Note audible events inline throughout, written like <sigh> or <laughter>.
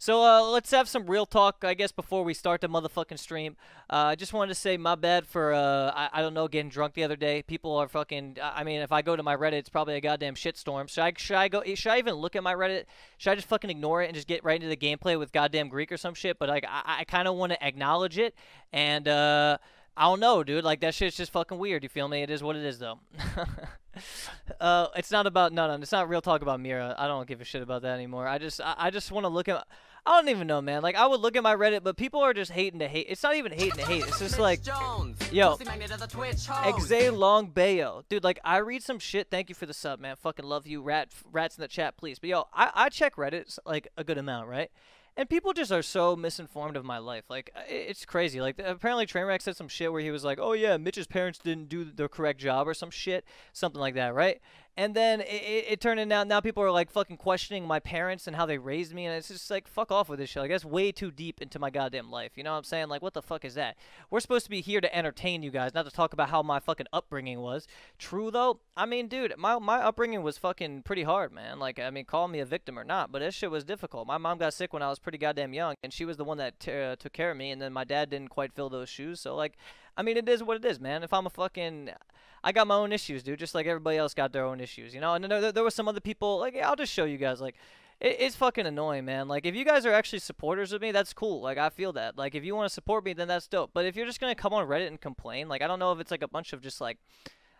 So uh, let's have some real talk, I guess, before we start the motherfucking stream. Uh, I just wanted to say my bad for, uh, I, I, don't know, getting drunk the other day. People are fucking, I mean, if I go to my Reddit, it's probably a goddamn shitstorm. Should I, should I go, should I even look at my Reddit? Should I just fucking ignore it and just get right into the gameplay with goddamn Greek or some shit? But, like, I, I kind of want to acknowledge it and, uh... I don't know, dude. Like that shit's just fucking weird. You feel me? It is what it is, though. <laughs> uh, it's not about no, no. It's not real talk about Mira. I don't give a shit about that anymore. I just, I, I just want to look at I don't even know, man. Like, I would look at my Reddit, but people are just hating to hate. It's not even hating to hate. It's just like, yo, Xay Long Bayo. Dude, like, I read some shit. Thank you for the sub, man. Fucking love you. Rat, rats in the chat, please. But, yo, I, I check Reddit, like, a good amount, right? And people just are so misinformed of my life. Like, uh, it's crazy. Like, apparently Trainwreck said some shit where he was like, oh, yeah, Mitch's parents didn't do the correct job or some shit. Something like that, right? and then it, it, it turned out now, people are like fucking questioning my parents and how they raised me, and it's just like fuck off with this shit. Like that's way too deep into my goddamn life. You know what I'm saying? Like what the fuck is that? We're supposed to be here to entertain you guys, not to talk about how my fucking upbringing was. True though, I mean, dude, my my upbringing was fucking pretty hard, man. Like I mean, call me a victim or not, but this shit was difficult. My mom got sick when I was pretty goddamn young, and she was the one that uh, took care of me, and then my dad didn't quite fill those shoes. So like, I mean, it is what it is, man. If I'm a fucking, I got my own issues, dude. Just like everybody else got their own issues, you know. And there, there were some other people. Like, I'll just show you guys. Like, it, it's fucking annoying, man. Like, if you guys are actually supporters of me, that's cool. Like, I feel that. Like, if you want to support me, then that's dope. But if you're just gonna come on Reddit and complain, like, I don't know if it's like a bunch of just like.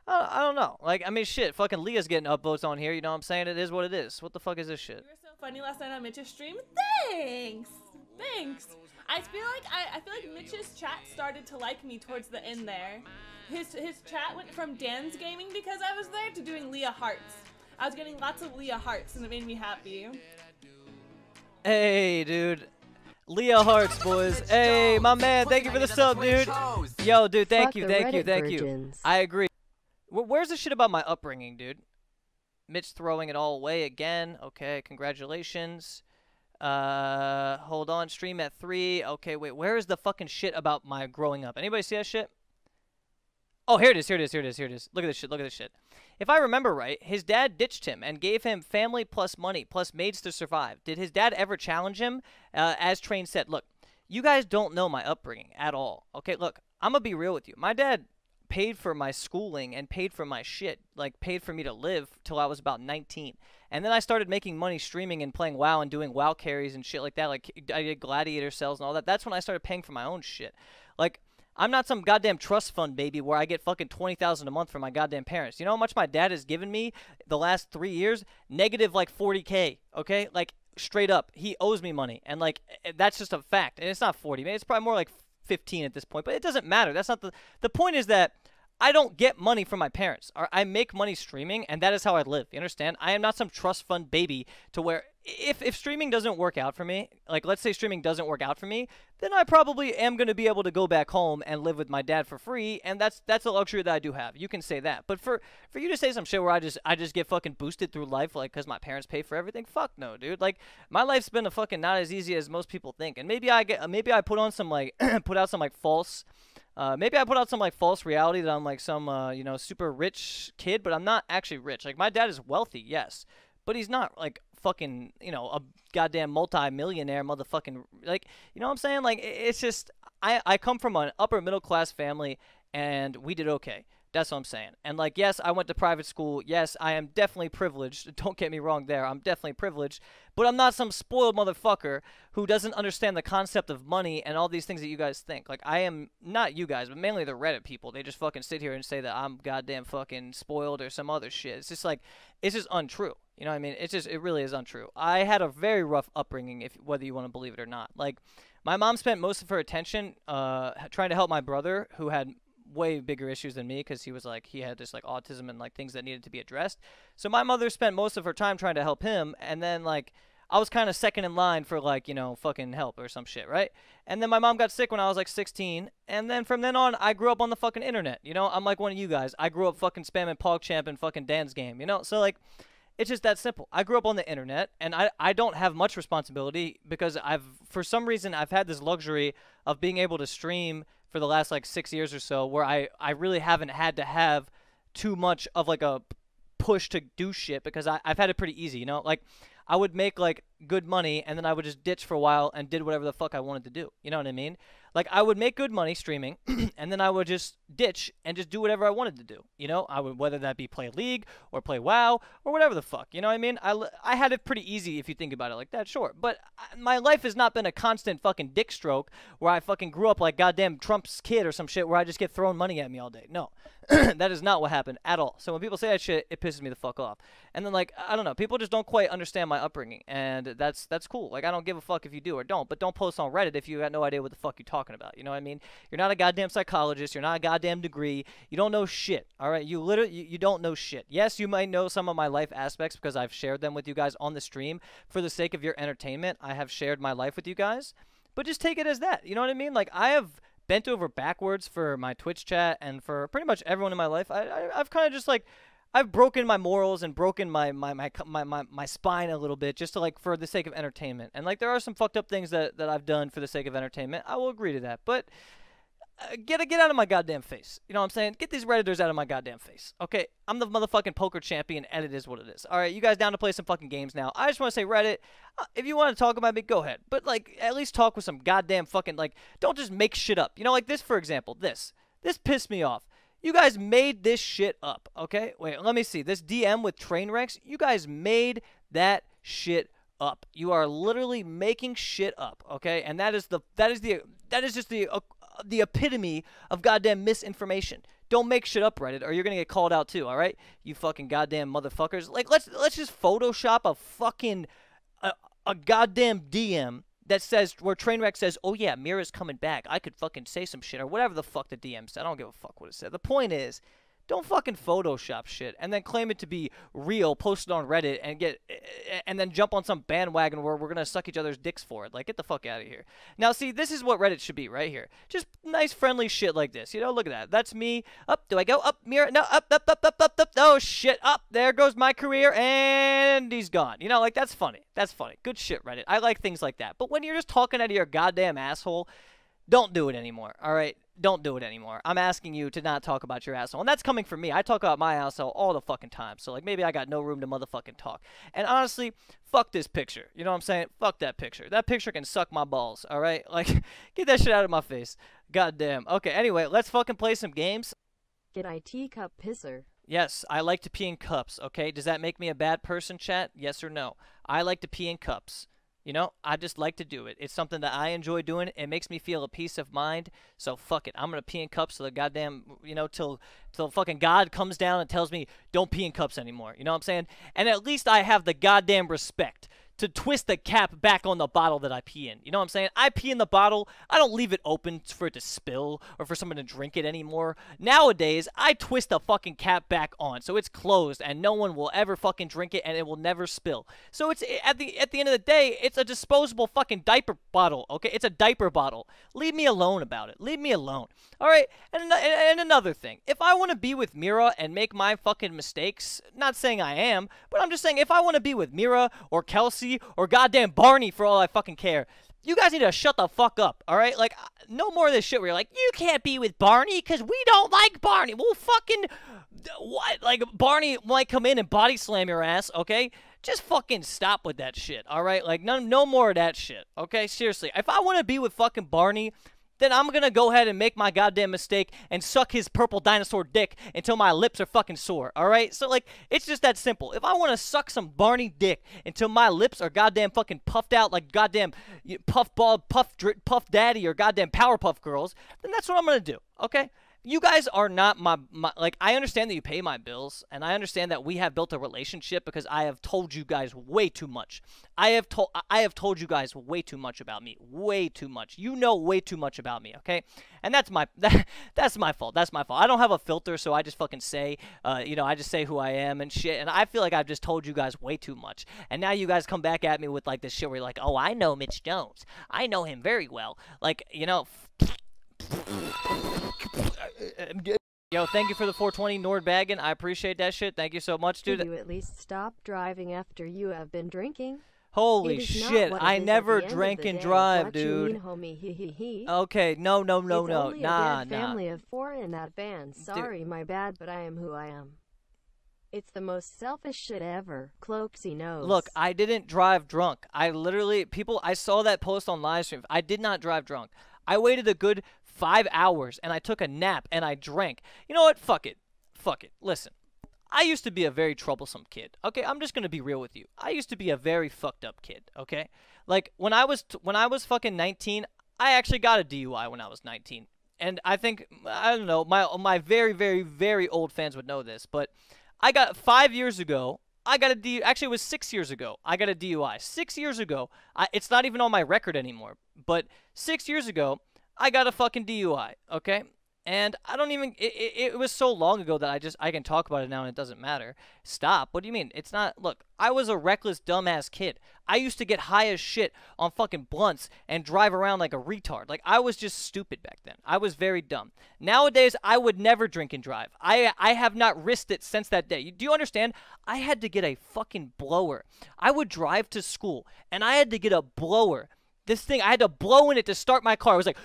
I, I don't know. Like, I mean, shit. Fucking Leah's getting upvotes on here. You know what I'm saying? It is what it is. What the fuck is this shit? You were so funny last night on Mitch's stream. Thanks. Thanks. I feel like I, I feel like Mitch's chat started to like me towards the end there. His his chat went from Dan's gaming because I was there to doing Leah hearts. I was getting lots of Leah hearts and it made me happy. Hey, dude. Leah Hearts, boys. Hey, my man, thank you for the sub, dude. Yo, dude, thank you, thank you, thank you. I agree. Where's the shit about my upbringing, dude? Mitch throwing it all away again. Okay, congratulations. Uh, hold on. Stream at three. Okay, wait. Where is the fucking shit about my growing up? Anybody see that shit? Oh, here it is. Here it is. Here it is. Here it is. Look at this shit. Look at this shit. If I remember right, his dad ditched him and gave him family plus money plus maids to survive. Did his dad ever challenge him? Uh, as Train said, look, you guys don't know my upbringing at all. Okay, look, I'm gonna be real with you. My dad paid for my schooling and paid for my shit, like paid for me to live till I was about 19. And then I started making money streaming and playing WoW and doing WoW carries and shit like that. Like I did gladiator sales and all that. That's when I started paying for my own shit. Like I'm not some goddamn trust fund baby where I get fucking twenty thousand a month from my goddamn parents. You know how much my dad has given me the last three years? Negative like forty k. Okay, like straight up, he owes me money, and like eh, eh, that's just a fact. And it's not forty, man. It's probably more like fifteen at this point. But it doesn't matter. That's not the the point. Is that I don't get money from my parents. I make money streaming, and that is how I live. You understand? I am not some trust fund baby to where if if streaming doesn't work out for me, like let's say streaming doesn't work out for me, then I probably am going to be able to go back home and live with my dad for free, and that's that's a luxury that I do have. You can say that, but for for you to say some shit where I just I just get fucking boosted through life like because my parents pay for everything, fuck no, dude. Like my life's been a fucking not as easy as most people think, and maybe I get maybe I put on some like <clears throat> put out some like false uh, maybe I put out some like false reality that I'm like some uh, you know super rich kid, but I'm not actually rich. Like my dad is wealthy, yes, but he's not like fucking you know a goddamn multi-millionaire motherfucking like you know what I'm saying. Like it's just I I come from an upper middle class family and we did okay. That's what I'm saying. And like, yes, I went to private school. Yes, I am definitely privileged. <laughs> Don't get me wrong there. I'm definitely privileged. But I'm not some spoiled motherfucker who doesn't understand the concept of money and all these things that you guys think. Like, I am not you guys, but mainly the Reddit people. They just fucking sit here and say that I'm goddamn fucking spoiled or some other shit. It's just like, it's just untrue. You know what I mean? It's just, it really is untrue. I had a very rough upbringing, if whether you want to believe it or not. Like, my mom spent most of her attention uh, trying to help my brother, who had way bigger issues than me because he was like he had just like autism and like things that needed to be addressed. So my mother spent most of her time trying to help him, and then like I was kind of second in line for like you know fucking help or some shit, right? And then my mom got sick when I was like 16, and then from then on I grew up on the fucking internet. You know, I'm like one of you guys. I grew up fucking spamming PogChamp and fucking Dan's game. You know, so like. It's just that simple. I grew up on the internet and I, I don't have much responsibility because I've, for some reason, I've had this luxury of being able to stream for the last like six years or so where I, I really haven't had to have too much of like a push to do shit because I, I've had it pretty easy, you know? Like I would make like good money and then I would just ditch for a while and did whatever the fuck I wanted to do. You know what I mean? like I would make good money streaming, <clears throat> and then I would just ditch and just do whatever I wanted to do. You know, I would whether that be play League or play WoW or whatever the fuck. You know what I mean? I I had it pretty easy if you think about it like that. Sure, but I, my life has not been a constant fucking dick stroke where I fucking grew up like goddamn Trump's kid or some shit where I just get thrown money at me all day. No, <clears throat> that is not what happened at all. So when people say that shit, it pisses me the fuck off. And then like I don't know, people just don't quite understand my upbringing, and that's that's cool. Like I don't give a fuck if you do or don't, but don't post on Reddit if you got no idea what the fuck you talking talking about. You know what I mean? You're not a goddamn psychologist. You're not a goddamn degree. You don't know shit. All right? You literally you, you don't know shit. Yes, you might know some of my life aspects because I've shared them with you guys on the stream for the sake of your entertainment. I have shared my life with you guys. But just take it as that. You know what I mean? Like I have bent over backwards for my Twitch chat and for pretty much everyone in my life. I, I have kind of just like I've broken my morals and broken my my, my my my my spine a little bit just to like for the sake of entertainment. And like there are some fucked up things that that I've done for the sake of entertainment. I will agree to that. But uh, get get out of my goddamn face. You know what I'm saying? Get these redditors out of my goddamn face. Okay, I'm the motherfucking poker champion, and it is what it is. All right, you guys down to play some fucking games now? I just want to say Reddit. Uh, if you want to talk about me, go ahead. But like, at least talk with some goddamn fucking like. Don't just make shit up. You know, like this for example. This this pissed me off. You guys made this shit up, okay? Wait, let me see. This DM with train wrecks, you guys made that shit up. You are literally making shit up, okay? And that is the that is the that is just the uh, the epitome of goddamn misinformation. Don't make shit up, Reddit, or you're gonna get called out too. All right, you fucking goddamn motherfuckers. Like, let's let's just Photoshop a fucking a, a goddamn DM that says where Trainwreck says, "Oh yeah, Mira's coming back. I could fucking say some shit or whatever the fuck the DM said. I don't give a fuck what it said." The point is, don't fucking Photoshop shit and then claim it to be real, post it on Reddit, and get and then jump on some bandwagon where we're gonna suck each other's dicks for it. Like, get the fuck out of here. Now, see, this is what Reddit should be right here. Just nice, friendly shit like this. You know, look at that. That's me. Up? Do I go up? Mirror? No. Up? Up? Up? Up? Up? Up? Oh shit! Up. There goes my career, and he's gone. You know, like that's funny. That's funny. Good shit, Reddit. I like things like that. But when you're just talking out of your goddamn asshole don't do it anymore. All right. Don't do it anymore. I'm asking you to not talk about your asshole. And that's coming from me. I talk about my asshole all the fucking time. So, like, maybe I got no room to motherfucking talk. And honestly, fuck this picture. You know what I'm saying? Fuck that picture. That picture can suck my balls. All right. <laughs> Like, get that shit out of my face. Goddamn. Okay. Anyway, let's fucking play some games. Get I teacup pisser? Yes, I like to pee in cups, okay? Does that make me a bad person, chat? Yes or no? I like to pee in cups. You know, I just like to do it. It's something that I enjoy doing. It makes me feel a peace of mind. So fuck it. I'm gonna pee in cups till the goddamn you know till till fucking God comes down and tells me don't pee in cups anymore. You know what I'm saying? And at least I have the goddamn respect to twist the cap back on the bottle that I pee in. You know what I'm saying? I pee in the bottle. I don't leave it open for it to spill or for someone to drink it anymore. Nowadays, I twist the fucking cap back on so it's closed and no one will ever fucking drink it and it will never spill. So it's eh, at the at the end of the day, it's a disposable fucking diaper bottle. Okay, it's a diaper bottle. Leave me alone about it. Leave me alone. All right. And and another thing, if I want to be with Mira and make my fucking mistakes, not saying I am, but I'm just saying if I want to be with Mira or Kelsey or goddamn Barney for all I fucking care. You guys need to shut the fuck up, all right? Like, uh, no more of this shit where you're like, you can't be with Barney because we don't like Barney. We'll fucking what? Like Barney might come in and body slam your ass, okay? Just fucking stop with that shit, all right? Like, no, no more of that shit, okay? Seriously, if I want to be with fucking Barney, then I'm gonna go ahead and make my goddamn mistake and suck his purple dinosaur dick until my lips are fucking sore, alright? So, like, it's just that simple. If I wanna suck some Barney dick until my lips are goddamn fucking puffed out like goddamn puff ball, puff, puff daddy or goddamn Powerpuff Girls, then that's what I'm gonna do, okay? you guys are not my, my like i understand that you pay my bills and i understand that we have built a relationship because i have told you guys way too much i have told i have told you guys way too much about me way too much you know way too much about me okay and that's my that, <laughs> that's my fault that's my fault i don't have a filter so i just fucking say uh, you know i just say who i am and shit and i feel like i've just told you guys way too much and now you guys come back at me with like this shit where you're like oh i know mitch jones i know him very well like you know <laughs> Yo, thank you for the 420 baggin. I appreciate that shit. Thank you so much, dude. you at least stop driving after you have been drinking? Holy shit! I never drank and day. drive, what dude. Mean, homie? He he he. Okay, no, no, no, it's no, only nah, a bad nah. Family of four in that van. Sorry, dude. my bad, but I am who I am. It's the most selfish shit ever. Cloaksy knows. Look, I didn't drive drunk. I literally people. I saw that post on live stream. I did not drive drunk. I waited a good five hours and I took a nap and I drank. You know what? Fuck it. Fuck it. Listen. I used to be a very troublesome kid. Okay, I'm just gonna be real with you. I used to be a very fucked up kid. Okay, like when I was when I was fucking 19, I actually got a DUI when I was 19, and I think I don't know my my very very very old fans would know this, but I got five years ago. I got a D. Actually, it was six years ago. I got a DUI. Six years ago. I, it's not even on my record anymore. But six years ago, I got a fucking DUI, okay? And I don't even it, it, it, was so long ago that I just I can talk about it now and it doesn't matter. Stop. What do you mean? It's not look, I was a reckless dumbass kid. I used to get high as shit on fucking blunts and drive around like a retard. Like I was just stupid back then. I was very dumb. Nowadays I would never drink and drive. I I have not risked it since that day. do you understand? I had to get a fucking blower. I would drive to school and I had to get a blower this thing. I had to blow in it to start my car. It was like,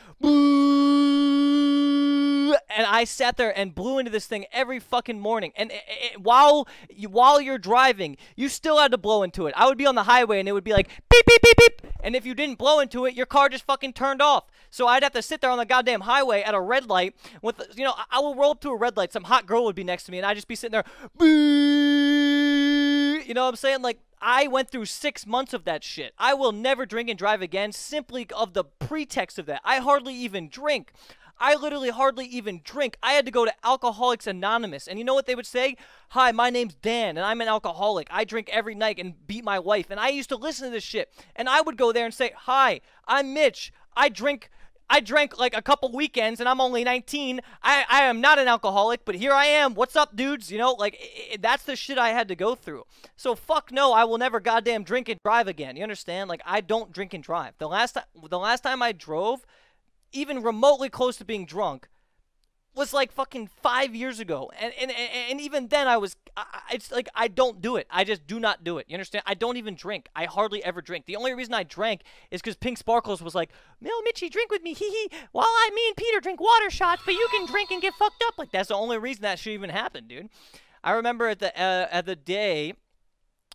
and I sat there and blew into this thing every fucking morning. And it, it, while you, while you're driving, you still had to blow into it. I would be on the highway and it would be like beep beep beep beep. And if you didn't blow into it, your car just fucking turned off. So I'd have to sit there on the goddamn highway at a red light with you know I, I roll up to a red light. Some hot girl would be next to me, and I'd just be sitting there. Boo! You know what I'm saying? Like, I went through six months of that shit. I will never drink and drive again simply of the pretext of that. I hardly even drink. I literally hardly even drink. I had to go to Alcoholics Anonymous. And you know what they would say? Hi, my name's Dan, and I'm an alcoholic. I drink every night and beat my wife. And I used to listen to this shit. And I would go there and say, Hi, I'm Mitch. I drink I drank like a couple weekends and I'm only 19. I, I am not an alcoholic, but here I am. What's up, dudes? You know, like it, that's the shit I had to go through. So fuck no, I will never goddamn drink and drive again. You understand? Like I don't drink and drive. The last the last time I drove, even remotely close to being drunk, was like fucking five years ago, and and and even then I was, I, it's like I don't do it. I just do not do it. You understand? I don't even drink. I hardly ever drink. The only reason I drank is because Pink Sparkles was like, "Mel Mitchie, drink with me, hee hee." While I, me and Peter drink water shots, but you can drink and get fucked up. Like that's the only reason that should even happen, dude. I remember at the uh, at the day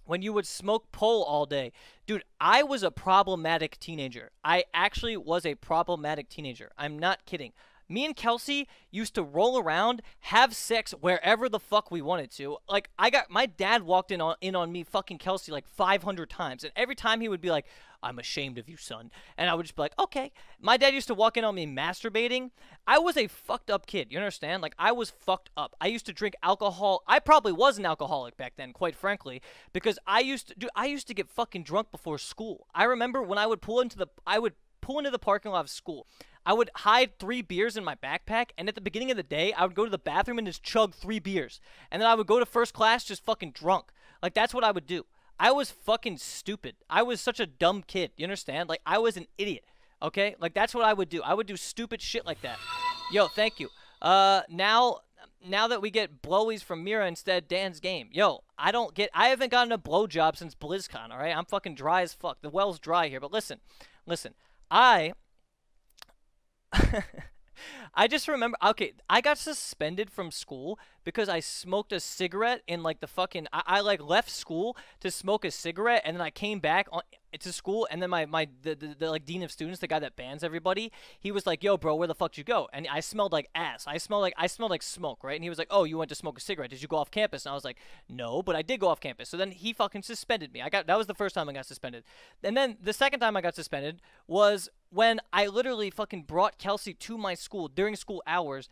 when you would smoke pole all day. Dude, I was a problematic teenager. I actually was a problematic teenager. I'm not kidding me and Kelsey used to roll around, have sex wherever the fuck we wanted to. Like I got my dad walked in on in on me fucking Kelsey like 500 times, and every time he would be like, "I'm ashamed of you, son," and I would just be like, "Okay." My dad used to walk in on me masturbating. I was a fucked up kid. You understand? Like I was fucked up. I used to drink alcohol. I probably was an alcoholic back then, quite frankly, because I used to do. I used to get fucking drunk before school. I remember when I would pull into the. I would pull into the parking lot of school. I would hide three beers in my backpack, and at the beginning of the day, I would go to the bathroom and just chug three beers. And then I would go to first class just fucking drunk. Like, that's what I would do. I was fucking stupid. I was such a dumb kid. You understand? Like, I was an idiot. Okay? Like, that's what I would do. I would do stupid shit like that. Yo, thank you. Uh, now, now that we get blowies from Mira instead, Dan's game. Yo, I don't get. I haven't gotten a blowjob since BlizzCon. All right, I'm fucking dry as fuck. The well's dry here. But listen, listen. I <laughs> I just remember okay, I got suspended from school because I smoked a cigarette in like the fucking I, I like left school to smoke a cigarette and then I came back on to school and then my my the, the, the, like dean of students the guy that bans everybody he was like yo bro where the fuck did you go and i smelled like ass i smelled like i smelled like smoke right and he was like oh you went to smoke a cigarette did you go off campus and i was like no but i did go off campus so then he fucking suspended me i got that was the first time i got suspended and then the second time i got suspended was when i literally fucking brought kelsey to my school during school hours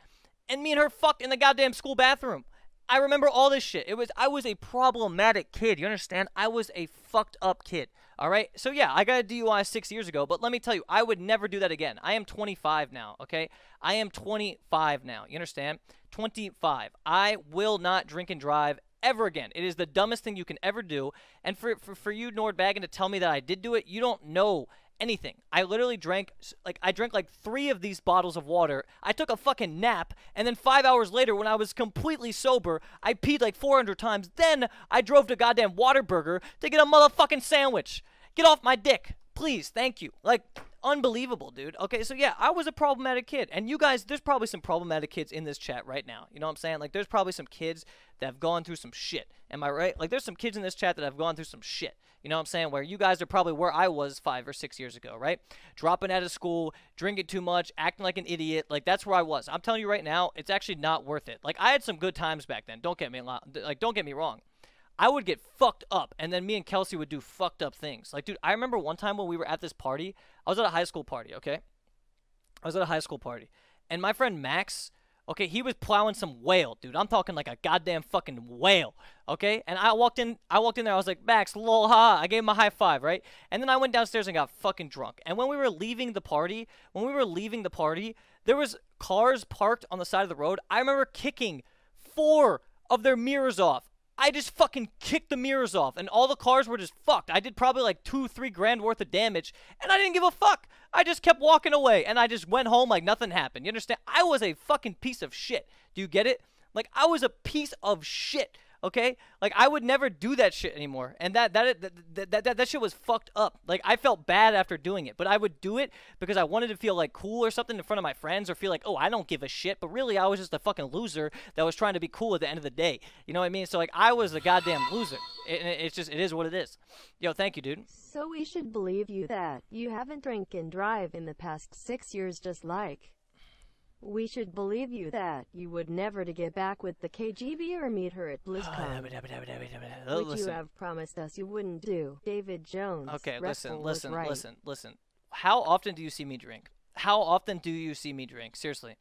and me and her fucked in the goddamn school bathroom. I remember all this shit. It was I was a problematic kid. You understand? I was a fucked up kid. All right. So yeah, I got a DUI six years ago, but let me tell you, I would never do that again. I am 25 now. Okay, I am 25 now. You understand? 25. I will not drink and drive ever again. It is the dumbest thing you can ever do. And for for, for you Nordbagen to tell me that I did do it, you don't know anything. I literally drank like I drank like 3 of these bottles of water. I took a fucking nap and then 5 hours later when I was completely sober, I peed like 400 times. Then I drove to goddamn Waterburger to get a motherfucking sandwich. Get off my dick. Please. Thank you. Like unbelievable, dude. Okay, so yeah, I was a problematic kid. And you guys, there's probably some problematic kids in this chat right now. You know what I'm saying? Like, there's probably some kids that have gone through some shit. Am I right? Like, there's some kids in this chat that have gone through some shit. You know what I'm saying? Where you guys are probably where I was five or six years ago, right? Dropping out of school, drinking too much, acting like an idiot. Like that's where I was. I'm telling you right now, it's actually not worth it. Like I had some good times back then. Don't get me like don't get me wrong. I would get fucked up, and then me and Kelsey would do fucked up things. Like, dude, I remember one time when we were at this party. I was at a high school party, okay? I was at a high school party, and my friend Max Okay, he was plowing some whale, dude. I'm talking like a goddamn fucking whale. Okay, and I walked in. I walked in there. I was like, Max, lol, ha. I gave him a high five, right? And then I went downstairs and got fucking drunk. And when we were leaving the party, when we were leaving the party, there was cars parked on the side of the road. I remember kicking four of their mirrors off I just fucking kicked the mirrors off, and all the cars were just fucked. I did probably like two, three grand worth of damage, and I didn't give a fuck. I just kept walking away, and I just went home like nothing happened. You understand? I was a fucking piece of shit. Do you get it? Like, I was a piece of shit. Okay, like I would never do that shit anymore, and that that that that, that, that shit was fucked up. Like I felt bad after doing it, but I would do it because I wanted to feel like cool or something in front of my friends, or feel like oh I don't give a shit. But really, I was just a fucking loser that was trying to be cool at the end of the day. You know what I mean? So like I was a goddamn loser. It, it's just it is what it is. Yo, thank you, dude. So we should believe you that you haven't drank and drive in the past six years, just like. We should believe you that you would never to get back with the KGB or meet her at ah, BlizzCon. Oh, which you have promised us you wouldn't do. David Jones. Okay, listen, listen, right. listen, listen. How often do you see me drink? How often do you see me drink? Seriously.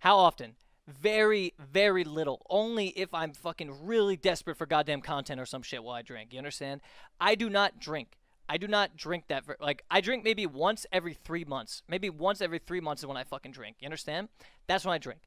How often? Very, very little. Only if I'm fucking really desperate for goddamn content or some shit while I drink. You understand? I do not drink. I do not drink that. like, I drink maybe once every three months. Maybe once every three months is when I fucking drink. You understand? That's when I drink.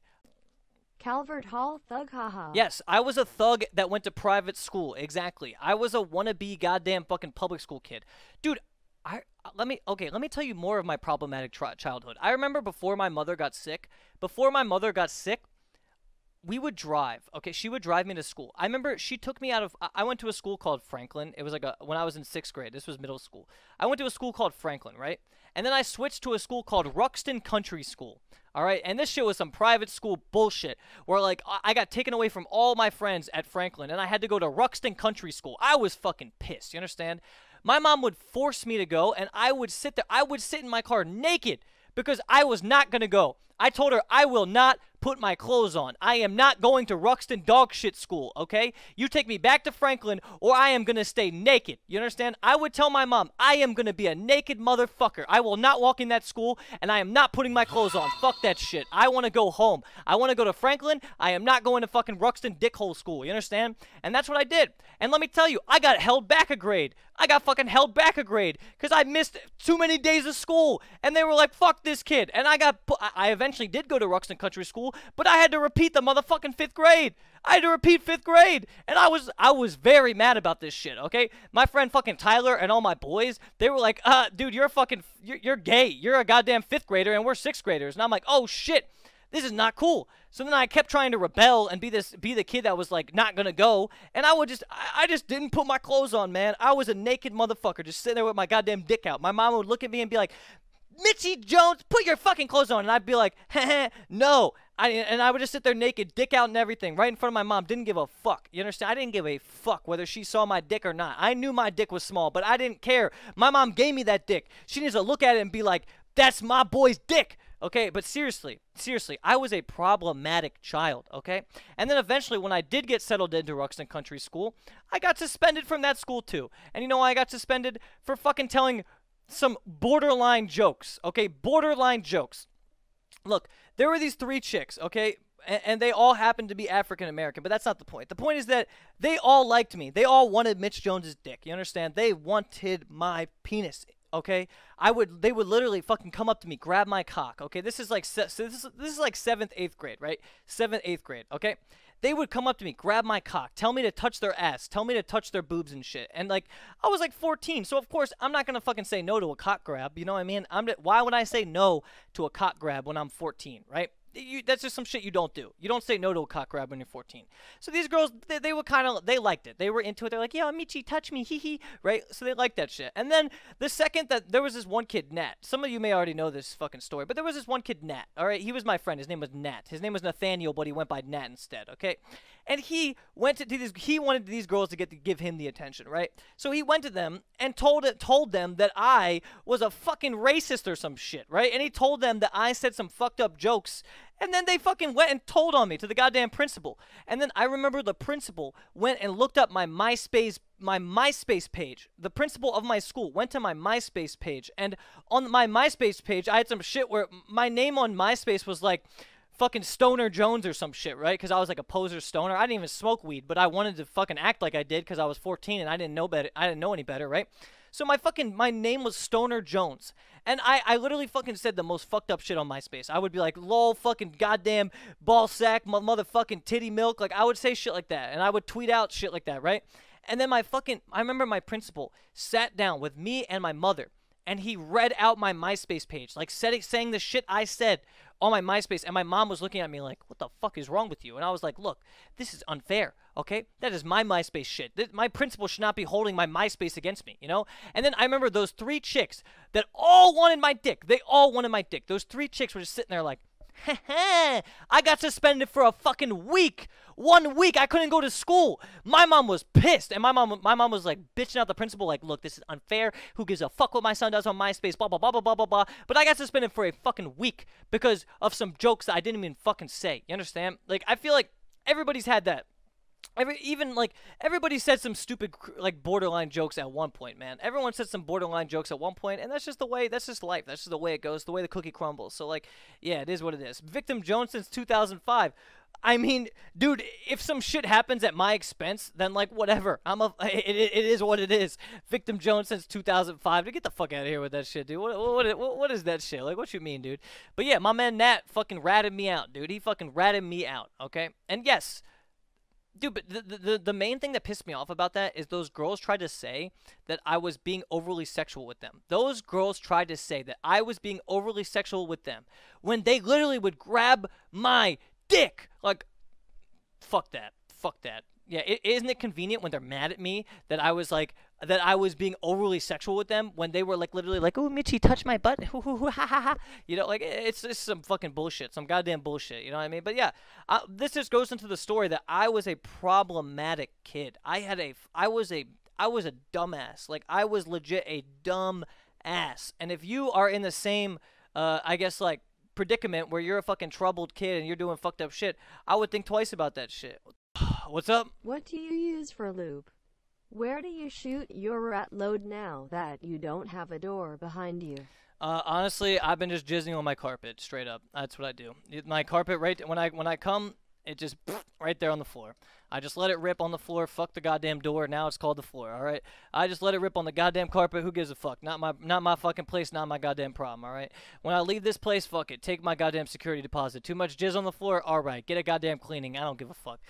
Calvert Hall thug haha. Yes, I was a thug that went to private school. Exactly. I was a wannabe goddamn fucking public school kid. Dude, I let me okay, let me tell you more of my problematic childhood. I remember before my mother got sick, before my mother got sick, we would drive. Okay, she would drive me to school. I remember she took me out of. I went to a school called Franklin. It was like a when I was in sixth grade. This was middle school. I went to a school called Franklin, right? And then I switched to a school called Ruxton Country School. All right, and this shit was some private school bullshit where like I got taken away from all my friends at Franklin, and I had to go to Ruxton Country School. I was fucking pissed. You understand? My mom would force me to go, and I would sit there. I would sit in my car naked because I was not gonna go. I told her I will not put my clothes on. I am not going to Ruxton dog shit school, okay? You take me back to Franklin or I am going to stay naked. You understand? I would tell my mom, I am going to be a naked motherfucker. I will not walk in that school and I am not putting my clothes on. Fuck that shit. I want to go home. I want to go to Franklin. I am not going to fucking Ruxton dickhole school. You understand? And that's what I did. And let me tell you, I got held back a grade. I got fucking held back a grade because I missed too many days of school. And they were like, fuck this kid. And I got, I eventually eventually did go to Ruxton Country School, but I had to repeat the motherfucking fifth grade. I had to repeat fifth grade, and I was I was very mad about this shit. Okay, my friend fucking Tyler and all my boys, they were like, "Uh, dude, you're fucking you're, you're gay. You're a goddamn fifth grader, and we're sixth graders." And I'm like, "Oh shit." This is not cool. So then I kept trying to rebel and be this, be the kid that was like not gonna go. And I would just, I, I just didn't put my clothes on, man. I was a naked motherfucker, just sitting there with my goddamn dick out. My mom would look at me and be like, Mitchie Jones, put your fucking clothes on. And I'd be like, <laughs> no. I, and I would just sit there naked, dick out and everything, right in front of my mom. Didn't give a fuck. You understand? I didn't give a fuck whether she saw my dick or not. I knew my dick was small, but I didn't care. My mom gave me that dick. She needs to look at it and be like, that's my boy's dick. Okay, but seriously, seriously, I was a problematic child, okay? And then eventually, when I did get settled into Ruxton Country School, I got suspended from that school too. And you know why I got suspended? For fucking telling some borderline jokes, okay? Borderline jokes. Look, there were these three chicks, okay? and, they all happened to be African American, but that's not the point. The point is that they all liked me. They all wanted Mitch Jones's dick. You understand? They wanted my penis. Okay, I would. They would literally fucking come up to me, grab my cock. Okay, this is like so this is this is like seventh, eighth grade, right? Seventh, eighth grade. Okay, they would come up to me, grab my cock, tell me to touch their ass, tell me to touch their boobs and shit. And like, I was like 14, so of course I'm not gonna fucking say no to a cock grab. You know what I mean? I'm why would I say no to a cock grab when I'm 14, right? you, that's just some shit you don't do. You don't say no to a cock grab when you're 14. So these girls, they, they were kind of, they liked it. They were into it. They're like, yeah, Michi, touch me, hee hee, right? So they liked that shit. And then the second that there was this one kid, Nat. Some of you may already know this fucking story, but there was this one kid, Nat. All right, he was my friend. His name was Nat. His name was Nathaniel, but he went by Nat instead. Okay, and he went to these. He wanted these girls to get to give him the attention, right? So he went to them and told it, told them that I was a fucking racist or some shit, right? And he told them that I said some fucked up jokes and then they fucking went and told on me to the goddamn principal. And then I remember the principal went and looked up my MySpace my MySpace page. The principal of my school went to my MySpace page and on my MySpace page I had some shit where my name on MySpace was like fucking Stoner Jones or some shit, right? Because I was like a poser stoner. I didn't even smoke weed, but I wanted to fucking act like I did because I was 14 and I didn't know better. I didn't know any better, right? So my fucking my name was Stoner Jones. And I, I literally fucking said the most fucked up shit on MySpace. I would be like, lol, fucking goddamn ball sack, motherfucking titty milk. Like, I would say shit like that. And I would tweet out shit like that, right? And then my fucking, I remember my principal sat down with me and my mother and he read out my MySpace page, like said, saying the shit I said on my MySpace. And my mom was looking at me like, what the fuck is wrong with you? And I was like, look, this is unfair, okay? That is my MySpace shit. This, my principal should not be holding my MySpace against me, you know? And then I remember those three chicks that all wanted my dick. They all wanted my dick. Those three chicks were just sitting there like, <laughs> I got suspended for a fucking week. One week I couldn't go to school. My mom was pissed, and my mom, my mom was like bitching out the principal, like, "Look, this is unfair. Who gives a fuck what my son does on MySpace? Blah blah blah blah blah blah blah." But I got suspended for a fucking week because of some jokes that I didn't even fucking say. You understand? Like, I feel like everybody's had that. Every, even like everybody said some stupid like borderline jokes at one point, man. Everyone said some borderline jokes at one point, and that's just the way. That's just life. That's just the way it goes. The way the cookie crumbles. So like, yeah, it is what it is. Victim Jones since 2005. I mean, dude, if some shit happens at my expense, then like whatever. I'm a. <laughs> It, it, it is what it is. Victim Jones since 2005. To get the fuck out of here with that shit, dude. What, what what what is that shit? Like, what you mean, dude? But yeah, my man Nat fucking ratted me out, dude. He fucking ratted me out. Okay, and yes dude but the, the the main thing that pissed me off about that is those girls tried to say that i was being overly sexual with them those girls tried to say that i was being overly sexual with them when they literally would grab my dick like fuck that fuck that yeah it isn't it convenient when they're mad at me that i was like that I was being overly sexual with them when they were like literally like, "Oh, Mitchy touch touched my butt." you know, like it's just some fucking bullshit, some goddamn bullshit. You know what I mean? But yeah, I, uh, this just goes into the story that I was a problematic kid. I had a, I was a, I was a dumbass. Like I was legit a dumb ass. And if you are in the same, uh, I guess like predicament where you're a fucking troubled kid and you're doing fucked up shit, I would think twice about that shit. <sighs> What's up? What do you use for lube? Where do you shoot your rat load now that you don't have a door behind you? Uh, honestly, I've been just jizzing on my carpet, straight up. That's what I do. My carpet, right when I when I come, it just right there on the floor. I just let it rip on the floor. Fuck the goddamn door. Now it's called the floor. All right. I just let it rip on the goddamn carpet. Who gives a fuck? Not my not my fucking place. Not my goddamn problem. All right. When I leave this place, fuck it. Take my goddamn security deposit. Too much jizz on the floor. All right. Get a goddamn cleaning. I don't give a fuck.